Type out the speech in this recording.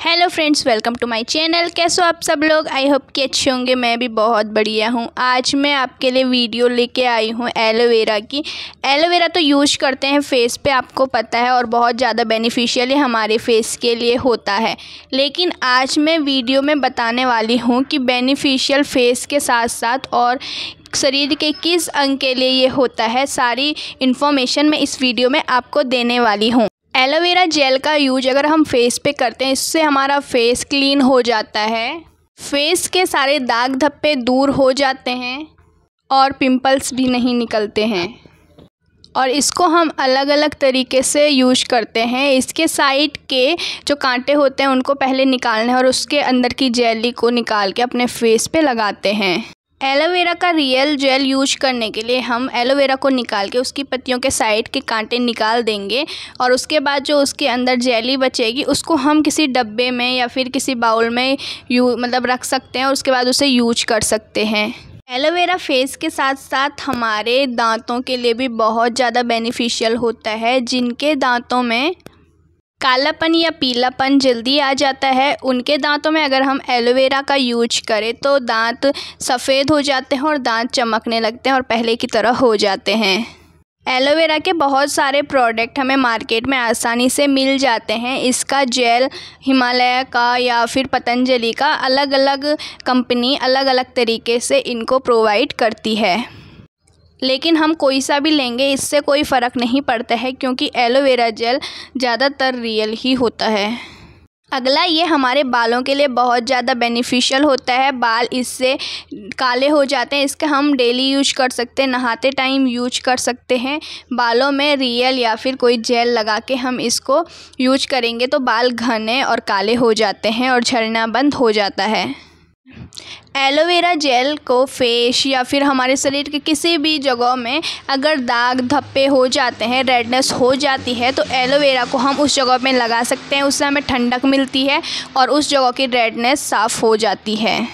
hello friends welcome to my channel कैसे हो आप सब लोग आई होप कि अच्छे होंगे मैं भी बहुत बढ़िया हूँ आज मैं आपके लिए वीडियो लेके आई हूँ एलोवेरा की एलोवेरा तो यूज करते हैं फेस पे आपको पता है और बहुत ज़्यादा बेनिफिशियल हमारे फेस के लिए होता है लेकिन आज मैं वीडियो में बताने वाली हूँ कि बेनिफिशियल फेस के साथ साथ और शरीर के किस अंग के लिए ये होता है सारी इन्फॉर्मेशन मैं इस वीडियो में आपको देने वाली हूँ एलोवेरा जेल का यूज अगर हम फेस पे करते हैं इससे हमारा फेस क्लीन हो जाता है फेस के सारे दाग धब्बे दूर हो जाते हैं और पिंपल्स भी नहीं निकलते हैं और इसको हम अलग अलग तरीके से यूज करते हैं इसके साइड के जो कांटे होते हैं उनको पहले निकालने और उसके अंदर की जेली को निकाल के अपने फेस पे लगाते हैं एलोवेरा का रियल जेल यूज करने के लिए हम एलोवेरा को निकाल के उसकी पत्तियों के साइड के कांटे निकाल देंगे और उसके बाद जो उसके अंदर जेली बचेगी उसको हम किसी डब्बे में या फिर किसी बाउल में यू मतलब रख सकते हैं और उसके बाद उसे यूज कर सकते हैं एलोवेरा फेस के साथ साथ हमारे दांतों के लिए भी बहुत ज़्यादा बेनिफिशियल होता है जिनके दांतों में कालापन या पीलापन जल्दी आ जाता है उनके दांतों में अगर हम एलोवेरा का यूज करें तो दांत सफ़ेद हो जाते हैं और दांत चमकने लगते हैं और पहले की तरह हो जाते हैं एलोवेरा के बहुत सारे प्रोडक्ट हमें मार्केट में आसानी से मिल जाते हैं इसका जेल हिमालय का या फिर पतंजलि का अलग अलग कंपनी अलग अलग तरीके से इनको प्रोवाइड करती है लेकिन हम कोई सा भी लेंगे इससे कोई फ़र्क नहीं पड़ता है क्योंकि एलोवेरा जेल ज़्यादातर रियल ही होता है अगला ये हमारे बालों के लिए बहुत ज़्यादा बेनिफिशियल होता है बाल इससे काले हो जाते हैं इसका हम डेली यूज कर सकते हैं नहाते टाइम यूज कर सकते हैं बालों में रियल या फिर कोई जेल लगा के हम इसको यूज करेंगे तो बाल घने और काले हो जाते हैं और झड़ना बंद हो जाता है एलोवेरा जेल को फेस या फिर हमारे शरीर के किसी भी जगह में अगर दाग धब्बे हो जाते हैं रेडनेस हो जाती है तो एलोवेरा को हम उस जगह में लगा सकते हैं उससे हमें ठंडक मिलती है और उस जगह की रेडनेस साफ़ हो जाती है